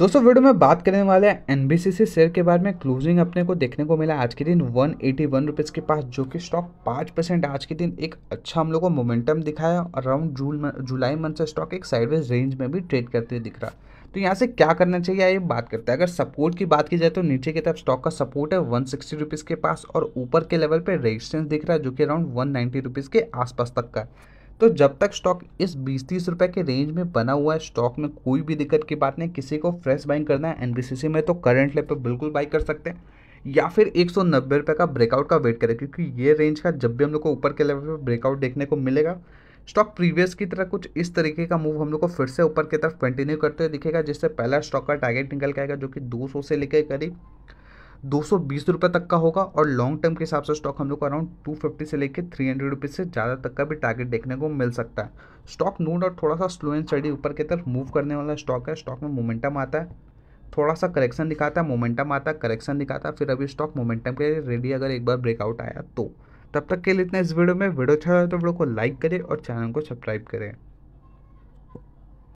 दोस्तों वीडियो में बात करने वाले हैं एनबीसीसी शेयर के बारे में क्लोजिंग अपने को देखने को मिला आज के दिन वन एटी वन रुपीज़ के पास जो कि स्टॉक पाँच परसेंट आज के दिन एक अच्छा हम लोग को मोमेंटम दिखाया अराउंड जून जुलाई मंथ से स्टॉक एक साइडवेज रेंज में भी ट्रेड करते हुए दिख रहा तो यहाँ से क्या करना चाहिए ये बात करते हैं अगर सपोर्ट की बात की जाए तो नीचे की तरफ स्टॉक का सपोर्ट है वन सिक्सटी रुपीज़ के पास और ऊपर के लेवल पर रेजिस्टेंस दिख रहा है जो कि अराउंड वन नाइन्टी रुपीज़ के आसपास तक का तो जब तक स्टॉक इस बीस तीस रुपये के रेंज में बना हुआ है स्टॉक में कोई भी दिक्कत की बात नहीं किसी को फ्रेश बाइंग करना है एनबीसीसी में तो करंट लेवल पर बिल्कुल बाई कर सकते हैं या फिर एक सौ नब्बे रुपये का ब्रेकआउट का वेट करें क्योंकि ये रेंज का जब भी हम लोग को ऊपर के लेवल पर ब्रेकआउट देखने को मिलेगा स्टॉक प्रीवियस की तरह कुछ इस तरीके का मूव हम लोग को फिर से ऊपर की तरफ कंटिन्यू करते हुए दिखेगा जिससे पहला स्टॉक का टारगेट निकल के आएगा जो कि 200 से लेकर करीब दो सौ बीस रुपये तक का होगा और लॉन्ग टर्म के हिसाब से स्टॉक हम लोग को अराउंड टू फिफ्टी से लेकर थ्री हंड्रेड रुपीज़ से ज़्यादा तक का भी टारगेट देखने को मिल सकता है स्टॉक नोट और थोड़ा सा स्लो एंड स्टडी ऊपर की तरफ मूव करने वाला स्टॉक है स्टॉक में मोमेंटम आता है थोड़ा सा करेक्शन दिखाता है मोमेंटम आता है करेक्शन दिखाता है फिर अभी स्टॉक मोमेंटम के लिए रेडी अगर एक बार ब्रेकआउट आया तो तब तक के लिए इतना इस वीडियो में वीडियो अच्छा लगा तो वीडियो को लाइक करें और चैनल को सब्सक्राइब करें